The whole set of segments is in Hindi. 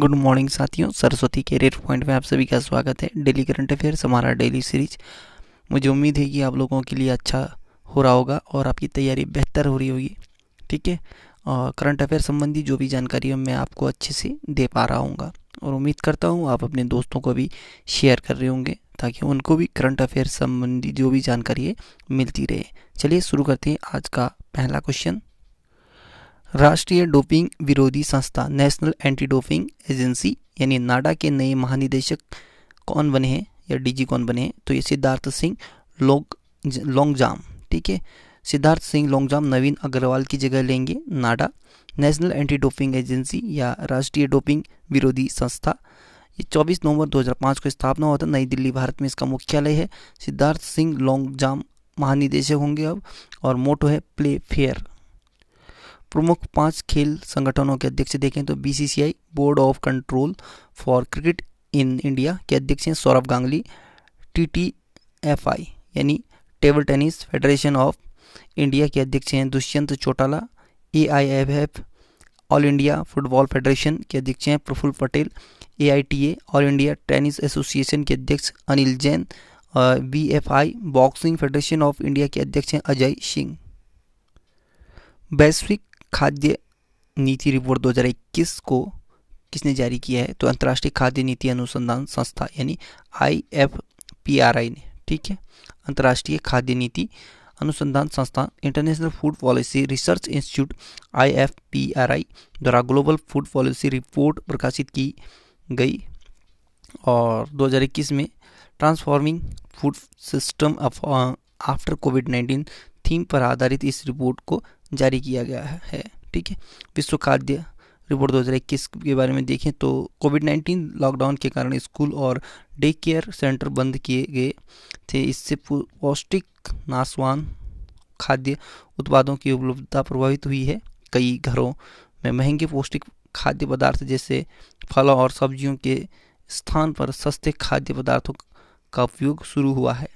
गुड मॉर्निंग साथियों सरस्वती कैरियर पॉइंट में आप सभी का स्वागत है डेली करंट अफेयर्स हमारा डेली सीरीज मुझे उम्मीद है कि आप लोगों के लिए अच्छा हो रहा होगा और आपकी तैयारी बेहतर हो रही होगी ठीक है और करंट अफेयर संबंधी जो भी जानकारी है मैं आपको अच्छे से दे पा रहा हूँ और उम्मीद करता हूँ आप अपने दोस्तों को भी शेयर कर रहे होंगे ताकि उनको भी करंट अफेयर संबंधी जो भी जानकारी है मिलती रहे चलिए शुरू करते हैं आज का पहला क्वेश्चन राष्ट्रीय डोपिंग विरोधी संस्था नेशनल एंटी डोपिंग एजेंसी यानी नाडा के नए महानिदेशक कौन बने हैं या डीजी कौन बने हैं तो ये सिद्धार्थ सिंह लोग लोंगजाम ठीक है सिद्धार्थ सिंह लोंगजाम नवीन अग्रवाल की जगह लेंगे NADA National Anti Doping Agency या राष्ट्रीय डोपिंग विरोधी संस्था ये 24 नवंबर 2005 को स्थापना हुआ था नई दिल्ली भारत में इसका मुख्यालय है सिद्धार्थ सिंह लोंगजाम महानिदेशक होंगे अब और मोटो है प्ले फेयर प्रमुख पांच खेल संगठनों के अध्यक्ष देखें तो BCCI Board of Control for Cricket in India के अध्यक्ष हैं सौरभ गांगली टीटीएफआई यानी Table Tennis Federation of India के अध्यक्ष हैं Dushyant Chautala A All India Football Federation के अध्यक्ष हैं Praful Patel A All India Tennis Association के अध्यक्ष Anil Jain B F I Boxing Federation of India के अध्यक्ष हैं अजय सिंह वैश्विक खाद्य नीति रिपोर्ट 2021 को किसने जारी किया है तो अंतर्राष्ट्रीय खाद्य नीति अनुसंधान संस्था यानी I F P R I ने ठीक है अंतर्राष्ट्रीय खाद्य नीति अनुसंधान संस्थान International Food Policy Research Institute I F P R I द्वारा ग्लोबल फूड पॉलिसी रिपोर्ट प्रकाशित की गई और 2021 में transforming food system after Covid 19 theme पर आधारित इस रिपोर्ट को जारी किया गया है ठीक है विश्व खाद्य रिपोर्ट 2021 के बारे में देखें तो कोविड 19 लॉकडाउन के कारण स्कूल और डे केयर सेंटर बंद किए गए थे इससे पौष्टिक नाशवान खाद्य उत्पादों की उपलब्धता प्रभावित हुई है कई घरों में महंगे पौष्टिक खाद्य पदार्थ जैसे फलों और सब्जियों के स्थान पर सस्ते खाद्य पदार्थों का उपयोग शुरू हुआ है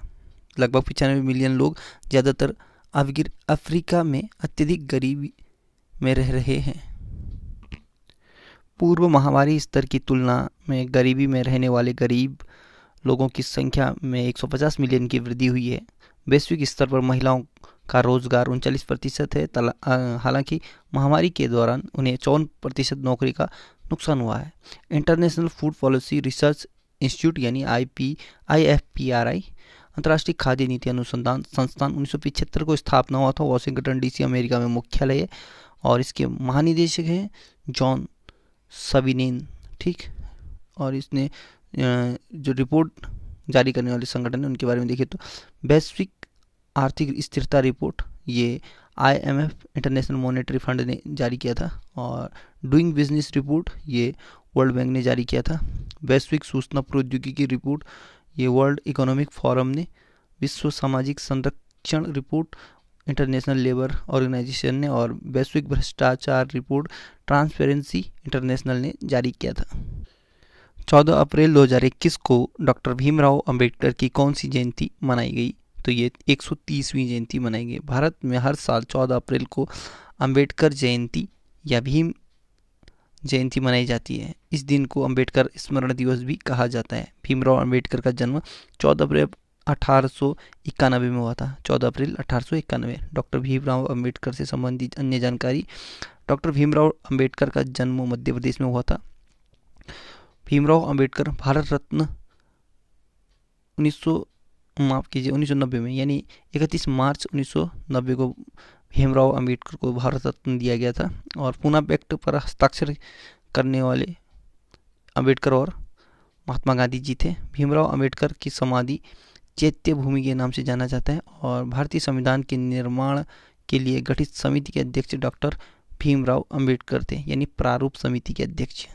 लगभग पचानवे मिलियन लोग ज़्यादातर अफ्रीका में अत्यधिक गरीबी में रह रहे हैं पूर्व महामारी स्तर की तुलना में गरीबी में रहने वाले गरीब लोगों की संख्या में 150 मिलियन की वृद्धि हुई है वैश्विक स्तर पर महिलाओं का रोजगार उनचालीस प्रतिशत है हालांकि महामारी के दौरान उन्हें चौवन प्रतिशत नौकरी का नुकसान हुआ है International Food Policy Research Institute यानी I P I F P R I अंतर्राष्ट्रीय खाद्य नीति अनुसंधान संस्थान उन्नीस को स्थापना हुआ था वॉशिंगटन डीसी अमेरिका में मुख्यालय है और इसके महानिदेशक हैं जॉन सविनेन ठीक और इसने जो रिपोर्ट जारी करने वाले संगठन है उनके बारे में देखिए तो वैश्विक आर्थिक स्थिरता रिपोर्ट ये आईएमएफ इंटरनेशनल मॉनेटरी फंड ने जारी किया था और डूइंग बिजनेस रिपोर्ट ये वर्ल्ड बैंक ने जारी किया था वैश्विक सूचना प्रौद्योगिकी रिपोर्ट ये वर्ल्ड इकोनॉमिक फोरम ने विश्व सामाजिक संरक्षण रिपोर्ट इंटरनेशनल लेबर ऑर्गेनाइजेशन ने और वैश्विक भ्रष्टाचार रिपोर्ट ट्रांसपेरेंसी इंटरनेशनल ने जारी किया था 14 अप्रैल 2021 को डॉक्टर भीमराव अंबेडकर की कौन सी जयंती मनाई गई तो ये 130वीं जयंती मनाई गई भारत में हर साल 14 अप्रैल को अंबेडकर जयंती या भीम जयंती मनाई जाती है इस दिन को अंबेडकर स्मरण दिवस भी कहा जाता है भीमराव अंबेडकर का जन्म 14 अप्रैल अठारह में हुआ था 14 अप्रैल अठारह डॉक्टर भीमराव अंबेडकर से संबंधित अन्य जानकारी डॉक्टर भीमराव अंबेडकर का जन्म मध्य प्रदेश में हुआ था भीमराव अंबेडकर भारत रत्न 1900 माफ़ कीजिए 1990 में यानी 31 मार्च 1990 को भीमराव अंबेडकर को भारत रत्न दिया गया था और पूना पैक्ट पर हस्ताक्षर करने वाले अंबेडकर और महात्मा गांधी जी थे भीमराव अंबेडकर की समाधि चैत्य भूमि के नाम से जाना जाता है और भारतीय संविधान के निर्माण के लिए गठित समिति के अध्यक्ष डॉक्टर भीमराव अंबेडकर थे यानी प्रारूप समिति के अध्यक्ष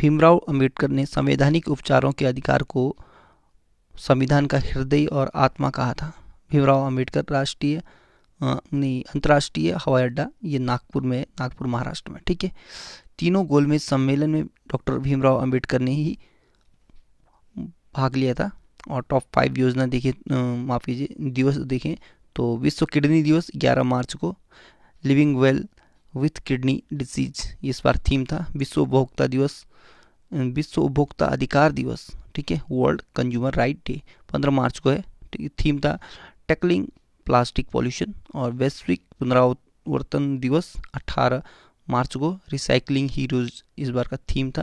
भीमराव अंबेडकर ने संवैधानिक उपचारों के अधिकार को संविधान का हृदय और आत्मा कहा था भीमराव अंबेडकर राष्ट्रीय अंतर्राष्ट्रीय हवाई अड्डा ये नागपुर में नागपुर महाराष्ट्र में ठीक है तीनों गोलमेज सम्मेलन में डॉक्टर भीमराव अंबेडकर ने ही भाग लिया था और टॉप फाइव योजना देखे माफ कीजिए दिवस देखें तो विश्व किडनी दिवस 11 मार्च को living well with kidney disease इस बार थीम था विश्व उपभोक्ता दिवस विश्व उपभोक्ता अधिकार दिवस ठीक है वर्ल्ड कंज्यूमर राइट डे पंद्रह मार्च को है थीम था टैकलिंग प्लास्टिक पॉल्यूशन और वैश्विक पुनरावर्तन दिवस 18 मार्च को रिसाइकलिंग हीरोज इस बार का थीम था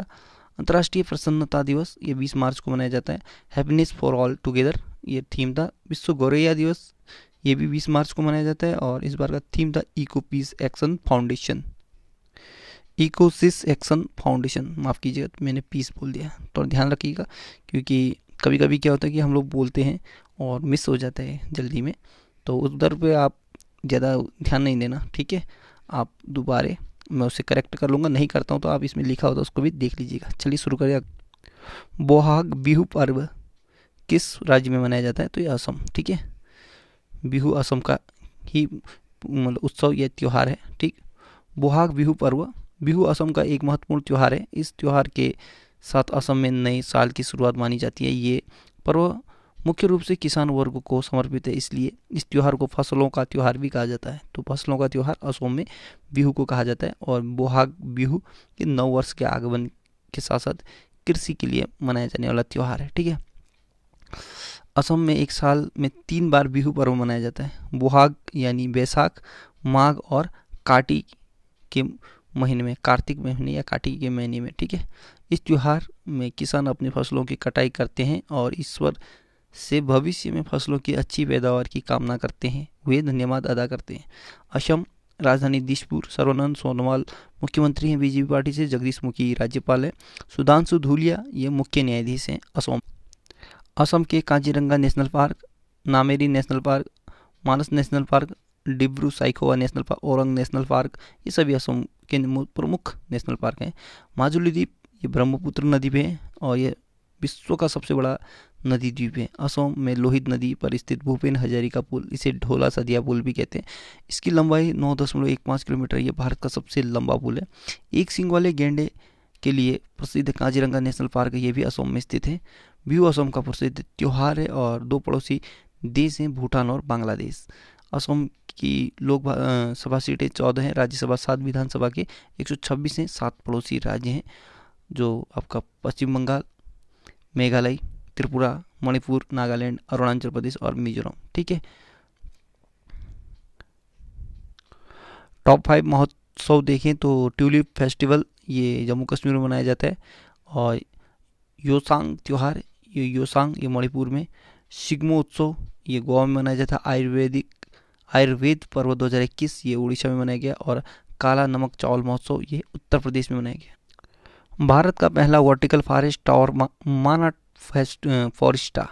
अंतर्राष्ट्रीय प्रसन्नता दिवस ये 20 मार्च को मनाया जाता है हैप्पीनेस फॉर ऑल टुगेदर ये थीम था विश्व गौरैया दिवस ये भी 20 मार्च को मनाया जाता है और इस बार का थीम था इको पीस एक्शन फाउंडेशन इकोसिस एक्शन फाउंडेशन माफ़ कीजिएगा मैंने पीस बोल दिया तो ध्यान रखिएगा क्योंकि कभी कभी क्या होता है कि हम लोग बोलते हैं और मिस हो जाता है जल्दी में तो उधर पे आप ज़्यादा ध्यान नहीं देना ठीक है आप दोबारे मैं उसे करेक्ट कर लूँगा नहीं करता हूँ तो आप इसमें लिखा होता तो है उसको भी देख लीजिएगा चलिए शुरू करिए बोहाग बिहू पर्व किस राज्य में मनाया जाता है तो ये असम ठीक है बिहू असम का ही मतलब उत्सव या त्यौहार है ठीक बोहाग बिहू पर्व बिहू असम का एक महत्वपूर्ण त्यौहार है इस त्यौहार के साथ असम में नए साल की शुरुआत मानी जाती है ये पर्व मुख्य रूप से किसान वर्ग को समर्पित है इसलिए इस त्यौहार को फसलों का त्यौहार भी कहा जाता है तो फसलों का त्यौहार असोम में बिहू को कहा जाता है और बोहाग बिहू के नव वर्ष के आगमन के साथ साथ कृषि के लिए मनाया जाने वाला त्यौहार है ठीक है असम में एक साल में तीन बार बिहू पर्व मनाया जाता है बोहाग यानी बैसाख माघ और काटी के महीने में कार्तिक महीने या काटी के महीने में ठीक है इस त्यौहार में किसान अपनी फसलों की कटाई करते हैं और ईश्वर से भविष्य में फसलों की अच्छी पैदावार की कामना करते हैं वे धन्यवाद अदा करते हैं असम राजधानी दिशपुर सर्वानंद सोनोवाल मुख्यमंत्री हैं बीजेपी पार्टी से जगदीश मुखी राज्यपाल हैं सुधांशु धूलिया ये मुख्य न्यायाधीश हैं असम असम के Kaziranga national park Nameri national park Manas national park Dibru Saikhowa national park Orang national park ये सभी असम के प्रमुख नेशनल पार्क हैं माजुली द्वीप ये ब्रह्मपुत्र नदी पे है और ये विश्व का सबसे बड़ा नदी द्वीप है असम में लोहित नदी पर स्थित भूपेन हजारी का पुल इसे ढोला सदिया पुल भी कहते हैं इसकी लंबाई नौ दशमलव एक पाँच किलोमीटर यह भारत का सबसे लंबा पुल है एक सिंग वाले गेंडे के लिए प्रसिद्ध काजीरंगा नेशनल पार्क ये भी असम में स्थित है व्यू असम का प्रसिद्ध त्यौहार है और दो पड़ोसी देश हैं भूटान और बांग्लादेश असम की लोक सभा सीटें चौदह हैं राज्यसभा सात विधानसभा के एक सौ छब्बीस हैं सात पड़ोसी राज्य हैं जो आपका पश्चिम बंगाल मेघालय त्रिपुरा मणिपुर नागालैंड अरुणाचल प्रदेश और मिजोरम ठीक है टॉप फाइव महोत्सव देखें तो ट्यूलिप फेस्टिवल ये जम्मू कश्मीर में मनाया जाता है और योसांग त्यौहार ये योसांग ये मणिपुर में सिग्मो उत्सव ये गोवा में मनाया जाता है आयुर्वेदिक आयुर्वेद पर्व 2021 ये उड़ीसा में मनाया गया और काला नमक चावल महोत्सव ये उत्तर प्रदेश में मनाया गया भारत का पहला वर्टिकल फॉरेस्ट टावर माना फेस्ट फॉरिस्टा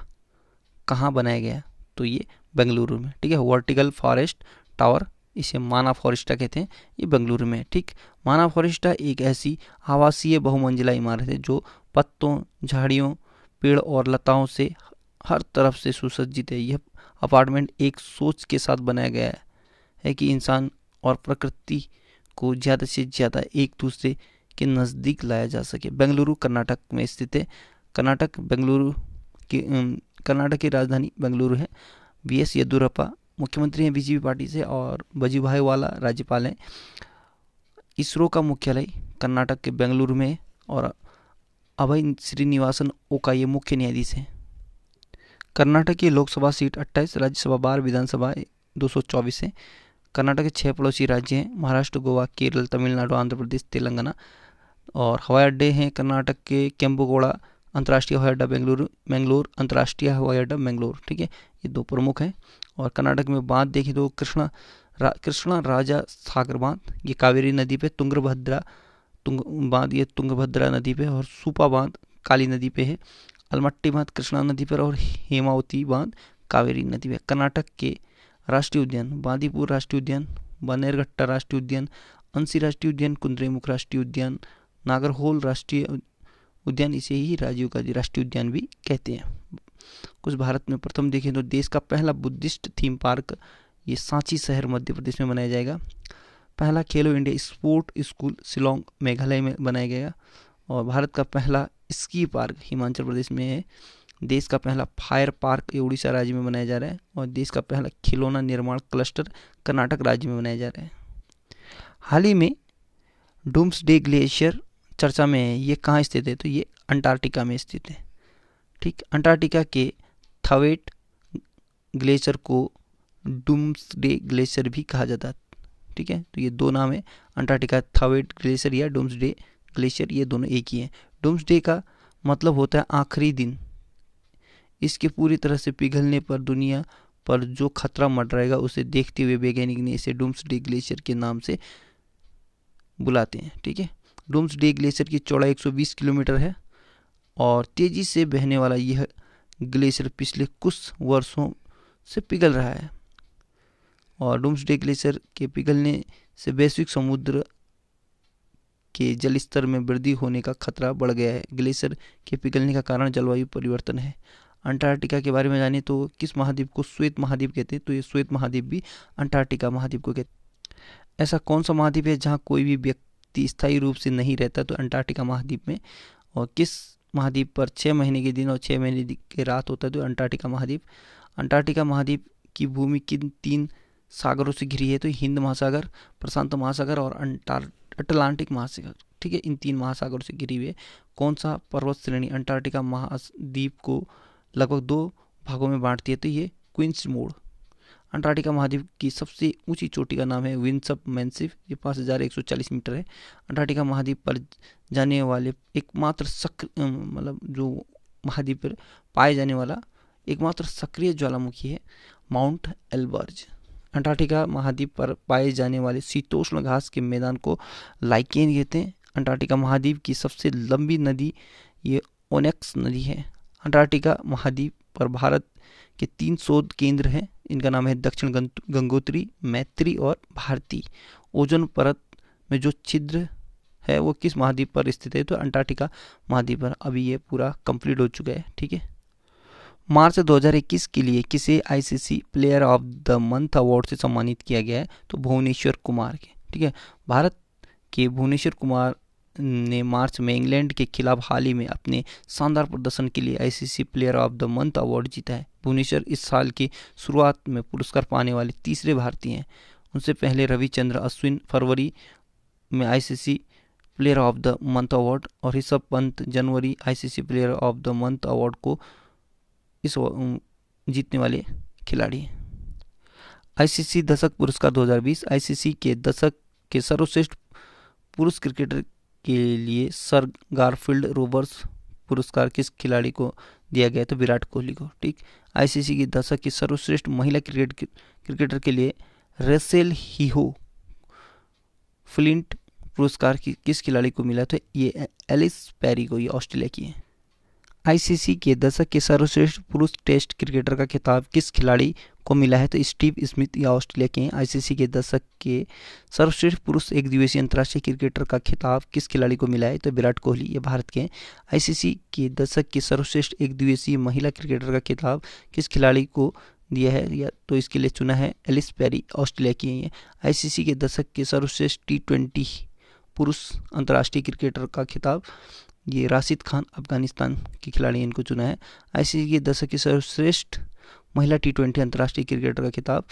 कहाँ बनाया गया तो ये बेंगलुरु में ठीक है वर्टिकल फॉरेस्ट टावर इसे माना फॉरेस्टा कहते हैं ये बेंगलुरु में है ठीक माना फॉरेस्टा एक ऐसी आवासीय बहुमंजिला इमारत है जो पत्तों झाड़ियों पेड़ और लताओं से हर तरफ से सुसज्जित है यह अपार्टमेंट एक सोच के साथ बनाया गया है, है कि इंसान और प्रकृति को ज़्यादा से ज़्यादा एक दूसरे के नज़दीक लाया जा सके बेंगलुरु कर्नाटक में स्थित है कर्नाटक बेंगलुरु की कर्नाटक की राजधानी बेंगलुरु है बी एस येदुरप्पा मुख्यमंत्री हैं बीजेपी पार्टी से और वजूभाई वाला राज्यपाल हैं इसरो का मुख्यालय कर्नाटक के बेंगलुरु में और अभय श्रीनिवासन ओका ये मुख्य न्यायाधीश हैं कर्नाटक की लोकसभा सीट 28 राज्यसभा बारह विधानसभा 224 है कर्नाटक के छः पड़ोसी राज्य हैं महाराष्ट्र गोवा केरल तमिलनाडु आंध्र प्रदेश तेलंगाना और हवाई अड्डे हैं कर्नाटक के केम्बुगोड़ा अंतर्राष्ट्रीय हवाई अड्डा बेंगलुरु मैंगलोर अंतर्राष्ट्रीय हवाई अड्डा मैंगलोर ठीक है ये दो प्रमुख हैं और कर्नाटक में बांध देखें तो कृष्णा रा, कृष्णा राजा सागर बांध ये कावेरी नदी पे तुंगभद्रा तुंग बांध ये तुंगभद्रा नदी पे और सुपा बांध काली नदी पे है अलमट्टी बांध कृष्णा नदी पर और हेमावती बांध कावेरी नदी पर कर्नाटक के राष्ट्रीय उद्यान बांदीपुर राष्ट्रीय उद्यान बनेरघट्टा राष्ट्रीय उद्यान अंसी राष्ट्रीय उद्यान कुंद्रेमुख राष्ट्रीय उद्यान नागरहोल राष्ट्रीय उद्यान इसे ही राजीव गांधी राष्ट्रीय उद्यान भी कहते हैं कुछ भारत में प्रथम देखें तो देश का पहला बुद्धिस्ट थीम पार्क ये सांची शहर मध्य प्रदेश में बनाया जाएगा पहला Khelo India sport school Shillong Meghalaya में बनाया गया और भारत का पहला स्की पार्क हिमाचल प्रदेश में है देश का पहला फायर पार्क ये उड़ीसा राज्य में बनाया जा रहा है और देश का पहला खिलौना निर्माण क्लस्टर कर्नाटक राज्य में बनाया जा रहा है हाल ही में डे ग्लेशियर चर्चा में है ये कहाँ स्थित है तो ये अंटार्कटिका में स्थित है ठीक अंटार्कटिका के थवेट ग्लेशियर को डूम्सडे ग्लेशियर भी कहा जाता है ठीक है तो ये दो नाम है अंटार्कटिका थवेट ग्लेशियर या डूम्सडे ग्लेशियर ये दोनों एक ही हैं डूम्सडे का मतलब होता है आखिरी दिन इसके पूरी तरह से पिघलने पर दुनिया पर जो खतरा रहेगा उसे देखते हुए वैज्ञानिक ने इसे डूम्सडे ग्लेशियर के नाम से बुलाते हैं ठीक है डोम्सडे ग्लेशियर की चौड़ाई 120 किलोमीटर है और तेज़ी से बहने वाला यह ग्लेशियर पिछले कुछ वर्षों से पिघल रहा है और डे ग्लेशियर के पिघलने से वैश्विक समुद्र के जल स्तर में वृद्धि होने का खतरा बढ़ गया है ग्लेशियर के पिघलने का कारण जलवायु परिवर्तन है अंटार्कटिका के बारे में जाने तो किस महाद्वीप को श्वेत महाद्वीप कहते हैं तो ये श्वेत महाद्वीप भी अंटार्कटिका महाद्वीप को कहते हैं ऐसा कौन सा महाद्वीप है जहाँ कोई भी व्यक्ति व्यक्ति स्थायी रूप से नहीं रहता तो अंटार्कटिका महाद्वीप में और किस महाद्वीप पर छः महीने के दिन और छः महीने के रात होता है तो अंटार्कटिका महाद्वीप अंटार्कटिका महाद्वीप की भूमि किन तीन सागरों से घिरी है तो हिंद महासागर प्रशांत महासागर और अंटार अटलांटिक महासागर ठीक है इन तीन महासागरों से घिरी हुई है कौन सा पर्वत श्रेणी अंटार्कटिका महाद्वीप को लगभग दो भागों में बांटती है तो ये क्विंस मोड़ अंटार्कटिका महाद्वीप की सबसे ऊंची चोटी का नाम है विंसअप मैंसिफ ये पाँच हज़ार एक सौ चालीस मीटर है अंटार्कटिका महाद्वीप पर जाने वाले एकमात्र सक्रिय मतलब जो महाद्वीप पर पाए जाने वाला एकमात्र सक्रिय ज्वालामुखी है माउंट एल्बर्ज अंटार्कटिका महाद्वीप पर पाए जाने वाले शीतोष्ण घास के मैदान को लाइकेन कहते हैं अंटार्कटिका महाद्वीप की सबसे लंबी नदी ये ओनेक्स नदी है अंटार्कटिका महाद्वीप पर भारत के तीन शोध केंद्र हैं इनका नाम है दक्षिण गंगोत्री मैत्री और भारती ओजोन परत में जो छिद्र है वो किस महाद्वीप पर स्थित है तो अंटार्कटिका महाद्वीप पर अभी ये पूरा कंप्लीट हो चुका है ठीक है मार्च 2021 के लिए किसे ICC player of the month award से सम्मानित किया गया है तो भुवनेश्वर कुमार के ठीक है भारत के भुवनेश्वर कुमार ने मार्च में इंग्लैंड के खिलाफ हाल ही में अपने शानदार प्रदर्शन के लिए ICC player of the month award जीता है भुवनेश्वर इस साल की शुरुआत में पुरस्कार पाने वाले तीसरे भारतीय हैं उनसे पहले रविचंद्र अश्विन फरवरी में ICC player of the month award और ऋषभ पंत जनवरी ICC player of the month award को इस जीतने वाले खिलाड़ी हैं आईसीसी दशक पुरस्कार 2020 आईसीसी के दशक के सर्वश्रेष्ठ पुरुष क्रिकेटर के लिए सर गारफील्ड रोबर्स पुरस्कार किस खिलाड़ी को दिया गया तो विराट कोहली को ठीक आईसीसी की दशक की सर्वश्रेष्ठ महिला क्रिकेट क्रिकेटर के लिए रेसेल हीहो फ्लिंट पुरस्कार की किस खिलाड़ी को मिला तो ये एलिस पैरी को ये ऑस्ट्रेलिया की है आईसीसी के दशक के सर्वश्रेष्ठ पुरुष टेस्ट क्रिकेटर का खिताब किस खिलाड़ी को मिला है तो स्टीव स्मिथ या ऑस्ट्रेलिया के आईसीसी के दशक के सर्वश्रेष्ठ पुरुष एक दिवसीय अंतर्राष्ट्रीय क्रिकेटर का खिताब किस खिलाड़ी को मिला है तो विराट कोहली ये भारत के आईसीसी के दशक के सर्वश्रेष्ठ एक दिवसीय महिला क्रिकेटर का खिताब किस खिलाड़ी को दिया है या तो इसके लिए चुना है एलिस पैरी ऑस्ट्रेलिया की है आईसीसी के दशक के सर्वश्रेष्ठ टी ट्वेंटी पुरुष अंतर्राष्ट्रीय क्रिकेटर का खिताब ये राशिद खान अफगानिस्तान के खिलाड़ी इनको चुना है आईसीसी के दशक की सर्वश्रेष्ठ महिला टी ट्वेंटी अंतर्राष्ट्रीय क्रिकेटर का खिताब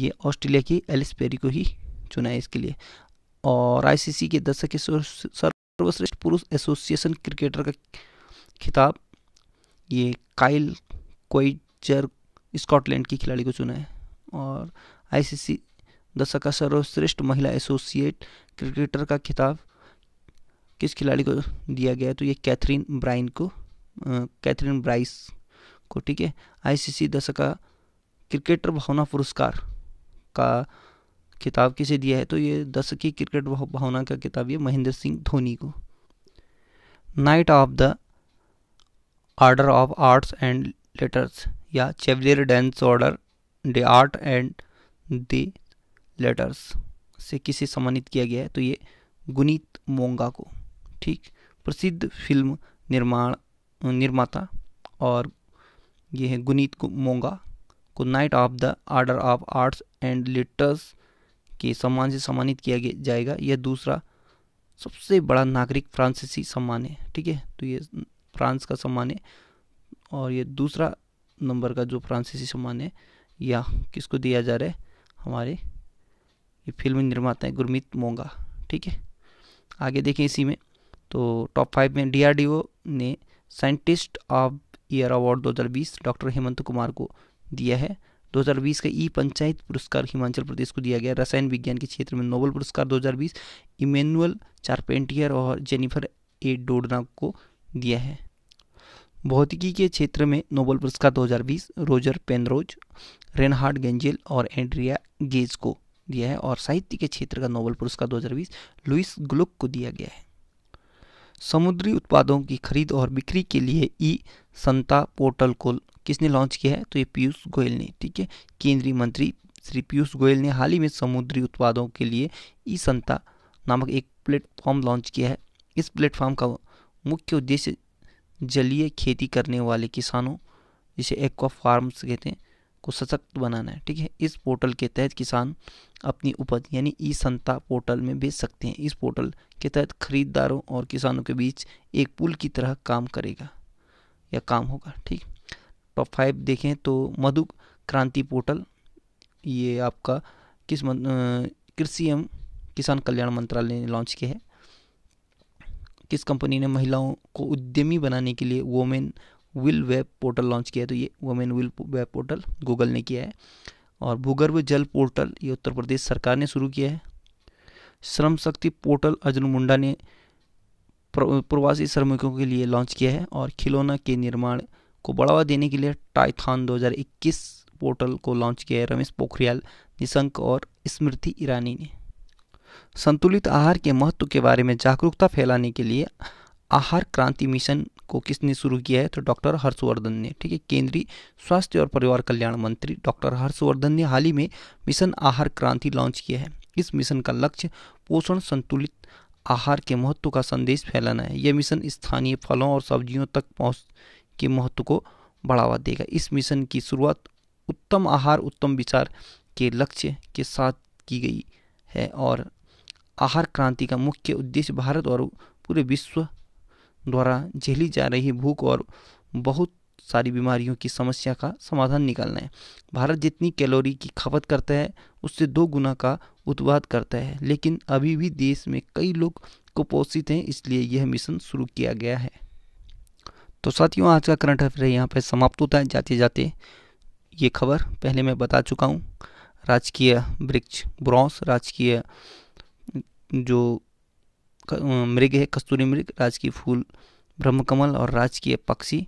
ये ऑस्ट्रेलिया की एलिस पेरी को ही चुना है इसके लिए और आईसीसी के दशक के सर्वश्रेष्ठ पुरुष एसोसिएशन क्रिकेटर का खिताब ये काइल कोइजर स्कॉटलैंड की खिलाड़ी को चुना है और आईसीसी दशक का सर्वश्रेष्ठ महिला एसोसिएट क्रिकेटर का खिताब किस खिलाड़ी को दिया गया तो ये कैथरीन ब्राइन को कैथरीन ब्राइस को ठीक है आईसीसी दशका क्रिकेटर भावना पुरस्कार का किताब किसे दिया है तो ये दशकी क्रिकेट भावना का किताब ये महेंद्र सिंह धोनी को knight of the order of arts and letters या chevalier dans order the art and the letters से किसे सम्मानित किया गया है तो ये गुनीत मोंगा को ठीक प्रसिद्ध फिल्म निर्माण निर्माता और ये है गुनीत मोंगा को knight of the order of arts and letters के सम्मान से सम्मानित किया जाएगा यह दूसरा सबसे बड़ा नागरिक फ्रांसीसी सम्मान है ठीक है तो ये फ्रांस का सम्मान है और ये दूसरा नंबर का जो फ्रांसीसी सम्मान है या किसको दिया जा रहा है हमारे ये फिल्म निर्माता है गुरमीत मोंगा ठीक है आगे देखें इसी में तो टॉप फाइव में डीआरडीओ ने scientist of year award 2020 doctor Hemant Kumar को दिया है 2020 का ई पंचायत पुरस्कार हिमाचल प्रदेश को दिया गया रसायन विज्ञान के क्षेत्र में नोबल पुरस्कार 2020 इमेनुअल चारपेंटियर और जेनिफर ए डोडना को दिया है भौतिकी के क्षेत्र में नोबल पुरस्कार 2020 रोजर पेनरोज रेनहार्ड गेंजेल और एंड्रिया गेज को दिया है और साहित्य के क्षेत्र का नोबल पुरस्कार 2020 लुइस ग्लुक को दिया गया है समुद्री उत्पादों की खरीद और बिक्री के लिए ई संता पोर्टल को किसने लॉन्च किया है तो ये पीयूष गोयल ने ठीक है केंद्रीय मंत्री श्री पीयूष गोयल ने हाल ही में समुद्री उत्पादों के लिए ई संता नामक एक प्लेटफॉर्म लॉन्च किया है इस प्लेटफॉर्म का मुख्य उद्देश्य जलीय खेती करने वाले किसानों जिसे एक्वा फार्म्स कहते हैं को सशक्त बनाना है ठीक है इस पोर्टल के तहत किसान अपनी उपज यानी ई संता पोर्टल में बेच सकते हैं इस पोर्टल के तहत खरीदारों और किसानों के बीच एक पुल की तरह काम करेगा या काम होगा ठीक टॉप फाइव देखें तो मधु क्रांति पोर्टल ये आपका किस कृषि एवं किसान कल्याण मंत्रालय ने लॉन्च किया है किस कंपनी ने महिलाओं को उद्यमी बनाने के लिए women will web portal launch किया है तो ये women will web portal Google ने किया है और भूगर्भ जल पोर्टल ये उत्तर प्रदेश सरकार ने शुरू किया है श्रम शक्ति पोर्टल अर्जुन मुंडा ने प्रवासी श्रमिकों के लिए लॉन्च किया है और खिलौना के निर्माण को बढ़ावा देने के लिए टाइथान 2021 पोर्टल को लॉन्च किया है रमेश पोखरियाल निशंक और स्मृति ईरानी ने संतुलित आहार के महत्व के बारे में जागरूकता फैलाने के लिए आहार क्रांति मिशन को किसने शुरू किया है तो डॉक्टर हर्षवर्धन ने ठीक है केंद्रीय स्वास्थ्य और परिवार कल्याण मंत्री डॉक्टर हर्षवर्धन ने हाल ही में मिशन आहार क्रांति लॉन्च किया है इस मिशन का लक्ष्य पोषण संतुलित आहार के महत्व का संदेश फैलाना है यह मिशन स्थानीय फलों और सब्जियों तक पहुँच के महत्व को बढ़ावा देगा इस मिशन की शुरुआत उत्तम आहार उत्तम विचार के लक्ष्य के साथ की गई है और आहार क्रांति का मुख्य उद्देश्य भारत और पूरे विश्व द्वारा झेली जा रही भूख और बहुत सारी बीमारियों की समस्या का समाधान निकालना है भारत जितनी कैलोरी की खपत करता है उससे दो गुना का उत्पाद करता है लेकिन अभी भी देश में कई लोग कुपोषित हैं इसलिए यह मिशन शुरू किया गया है तो साथियों आज का करंट अफेयर यहाँ पर समाप्त होता है जाते जाते ये खबर पहले मैं बता चुका हूँ राजकीय वृक्ष ब्रॉन्स राजकीय जो मृग है कस्तूरी मृग राजकीय फूल ब्रह्मकमल और राजकीय पक्षी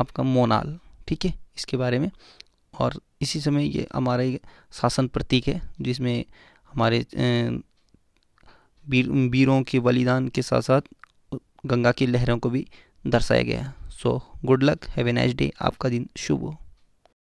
आपका मोनाल ठीक है इसके बारे में और इसी समय ये हमारे शासन प्रतीक है जिसमें हमारे वीरों बीर, के बलिदान के साथ साथ गंगा की लहरों को भी दर्शाया गया so good luck have a nice day आपका दिन शुभ हो